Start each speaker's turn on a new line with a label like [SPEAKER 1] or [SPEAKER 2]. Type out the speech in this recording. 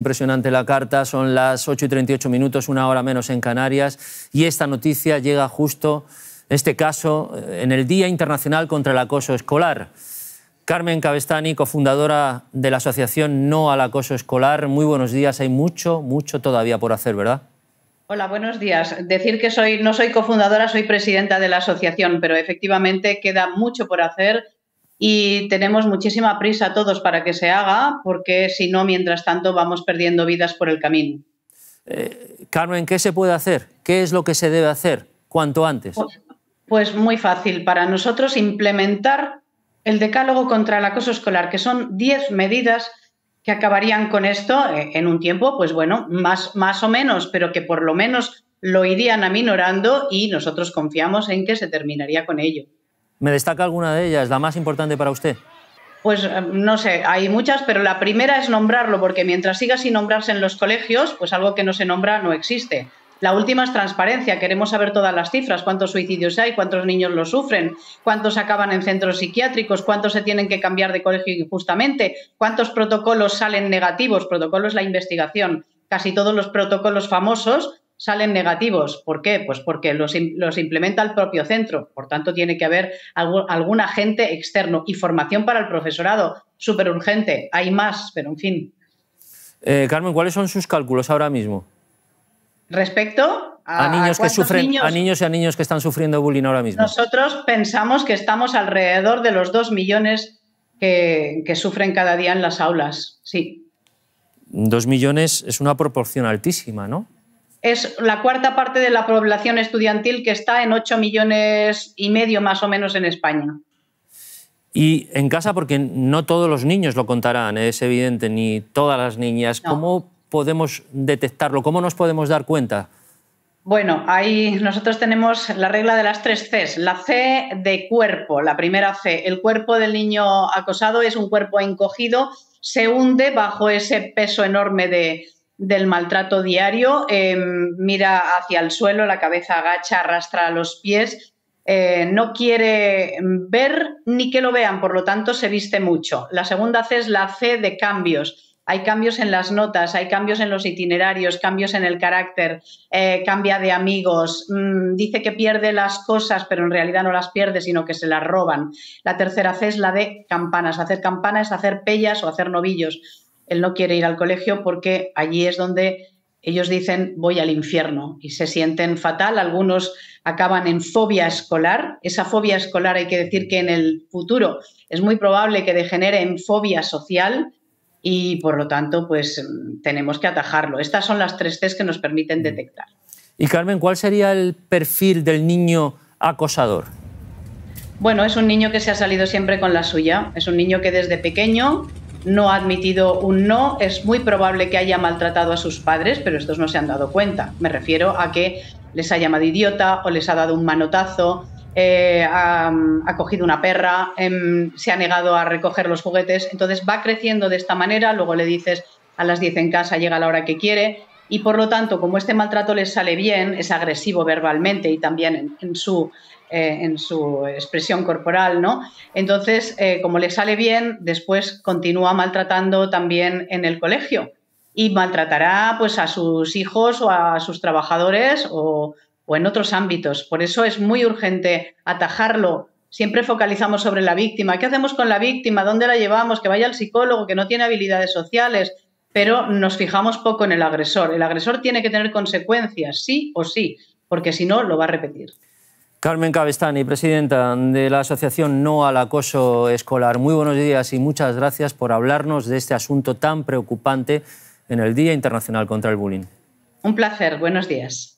[SPEAKER 1] Impresionante la carta, son las 8 y 38 minutos, una hora menos en Canarias, y esta noticia llega justo, en este caso, eh, en el Día Internacional contra el Acoso Escolar. Carmen Cabestani, cofundadora de la asociación No al Acoso Escolar, muy buenos días, hay mucho, mucho todavía por hacer, ¿verdad?
[SPEAKER 2] Hola, buenos días. Decir que soy, no soy cofundadora, soy presidenta de la asociación, pero efectivamente queda mucho por hacer y tenemos muchísima prisa todos para que se haga, porque si no, mientras tanto, vamos perdiendo vidas por el camino.
[SPEAKER 1] Eh, Carmen, ¿qué se puede hacer? ¿Qué es lo que se debe hacer cuanto antes? Pues,
[SPEAKER 2] pues muy fácil. Para nosotros implementar el decálogo contra el acoso escolar, que son 10 medidas que acabarían con esto eh, en un tiempo, pues bueno, más, más o menos, pero que por lo menos lo irían aminorando y nosotros confiamos en que se terminaría con ello.
[SPEAKER 1] ¿Me destaca alguna de ellas, la más importante para usted?
[SPEAKER 2] Pues eh, no sé, hay muchas, pero la primera es nombrarlo, porque mientras siga sin nombrarse en los colegios, pues algo que no se nombra no existe. La última es transparencia. Queremos saber todas las cifras, cuántos suicidios hay, cuántos niños lo sufren, cuántos acaban en centros psiquiátricos, cuántos se tienen que cambiar de colegio injustamente, cuántos protocolos salen negativos. protocolos es la investigación. Casi todos los protocolos famosos salen negativos. ¿Por qué? Pues porque los, implementa el propio centro. Por tanto, tiene que haber algún agente externo y formación para el profesorado. Súper urgente. Hay más, pero en fin.
[SPEAKER 1] Eh, Carmen, ¿cuáles son sus cálculos ahora mismo?
[SPEAKER 2] Respecto a, niños que sufren, a
[SPEAKER 1] niños y a niños que están sufriendo bullying ahora mismo.
[SPEAKER 2] Nosotros pensamos que estamos alrededor de los 2 millones que, que sufren cada día en las aulas, sí.
[SPEAKER 1] Dos millones es una proporción altísima, ¿no?
[SPEAKER 2] es la cuarta parte de la población estudiantil que está en 8 millones y medio más o menos en España.
[SPEAKER 1] Y en casa, porque no todos los niños lo contarán, ¿eh? es evidente, ni todas las niñas, ¿cómo podemos detectarlo? ¿Cómo nos podemos dar cuenta?
[SPEAKER 2] Bueno, ahí nosotros tenemos la regla de las tres Cs. La C de cuerpo, la primera C. El cuerpo del niño acosado es un cuerpo encogido, se hunde bajo ese peso enorme de, del maltrato diario, em, mira hacia el suelo, la cabeza agacha, arrastra los pies, eh, no quiere ver ni que lo vean, por lo tanto se viste mucho. La segunda C es la C de cambios. Hay cambios en las notas, hay cambios en los itinerarios, cambios en el carácter, eh, cambia de amigos, mm, dice que pierde las cosas, pero en realidad no las pierde, sino que se las roban. La tercera C es la de campanas. Hacer campanas es hacer pellas o hacer novillos él no quiere ir al colegio porque allí es donde ellos dicen voy al infierno y se sienten fatal. Algunos acaban en fobia escolar. Esa fobia escolar hay que decir que en el futuro es muy probable que degenere en fobia social y por lo tanto pues tenemos que atajarlo. Estas son las tres Cs que nos permiten mm. detectar.
[SPEAKER 1] Y Carmen, ¿cuál sería el perfil del niño acosador?
[SPEAKER 2] Bueno, es un niño que se ha salido siempre con la suya. Es un niño que desde pequeño no ha admitido un no, es muy probable que haya maltratado a sus padres, pero estos no se han dado cuenta. Me refiero a que les ha llamado idiota o les ha dado un manotazo, eh, ha, cogido una perra, em, se ha negado a recoger los juguetes. Entonces va creciendo de esta manera, luego le dices a las 10 en casa, llega la hora que quiere. Y por lo tanto, como este maltrato les sale bien, es agresivo verbalmente y también en su eh, en su expresión corporal, ¿no? Entonces, eh, como le sale bien, después continúa maltratando también en el colegio y maltratará pues a sus hijos o a sus trabajadores o, o en otros ámbitos. Por eso es muy urgente atajarlo siempre focalizamos sobre la víctima. ¿Qué hacemos con la víctima? ¿Dónde la llevamos? Que vaya al psicólogo, que no tiene habilidades sociales, pero nos fijamos poco en el agresor. El agresor tiene que tener consecuencias, sí o sí, porque si no, lo va a repetir.
[SPEAKER 1] Carmen Cabestani, presidenta de la Asociación No al Acoso Escolar. Muy buenos días y muchas gracias por hablarnos de este asunto tan preocupante en el Día Internacional contra el Bullying.
[SPEAKER 2] Un placer, buenos días.